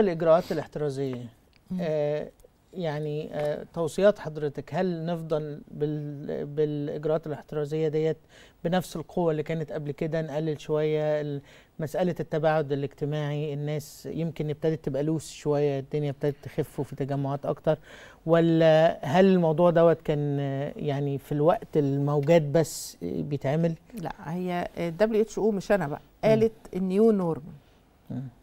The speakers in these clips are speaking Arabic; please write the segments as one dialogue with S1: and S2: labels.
S1: الإجراءات الاحترازية آه يعني آه توصيات حضرتك هل نفضل بال بالإجراءات الاحترازية ديت بنفس القوة اللي كانت قبل كده نقلل شوية مسألة التباعد الاجتماعي الناس يمكن ابتدت تبقى لوس شوية الدنيا ابتدت تخف وفي تجمعات أكتر ولا هل الموضوع دوت كان يعني في الوقت الموجات بس بيتعمل؟ لا هي
S2: اتش او مش أنا بقى قالت النيو نورمال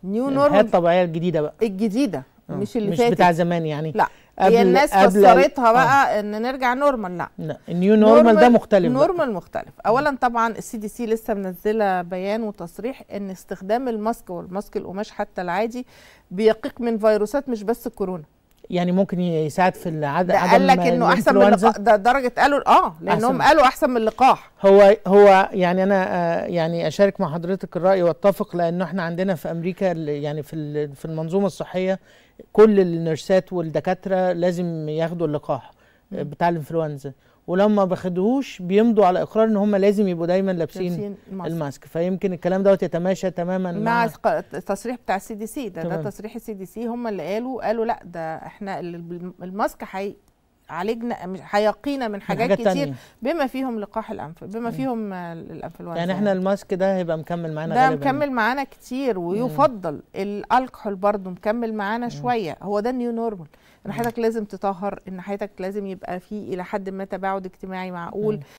S2: نيو يعني نورمال الحياه
S1: الطبيعيه الجديدة بقى
S2: الجديدة
S1: آه. مش اللي مش فاتت بتاع زمان يعني لا هي الناس فسرتها
S2: آه. بقى ان نرجع نورمال لا لا
S1: النيو نورمال ده مختلف نورمال
S2: مختلف اولا طبعا السي دي سي لسه منزله بيان وتصريح ان استخدام الماسك والماسك القماش حتى العادي بيقيك من فيروسات مش بس الكورونا
S1: يعني ممكن يساعد في العدد ده قال لك انه احسن من اللقاح
S2: ده درجه قالوا اه لانهم قالوا احسن من اللقاح
S1: هو هو يعني انا آه، يعني اشارك مع حضرتك الراي واتفق لانه احنا عندنا في امريكا يعني في في المنظومه الصحيه كل النيرسات والدكاتره لازم ياخدوا اللقاح بتاع الانفلونزا ولو ما باخدوش بيمضوا على اقرار ان هم لازم يبقوا دايما لابسين, لابسين الماسك. الماسك فيمكن الكلام دوت يتماشى تماما مع,
S2: مع التصريح بتاع السي دي سي ده, ده تصريح السي دي سي هم اللي قالوا قالوا لا ده احنا الماسك حقيقي عالجنا هيقينا من حاجات, حاجات كتير تانية. بما فيهم لقاح الانف بما فيهم الانفلونزا يعني احنا
S1: الماسك ده هيبقى مكمل معانا ده مكمل
S2: معانا كتير ويفضل الالكحول برضه مكمل معانا شويه هو ده النيو نورمال ان حياتك لازم تطهر ان حياتك لازم يبقى فيه الى حد ما تباعد اجتماعي معقول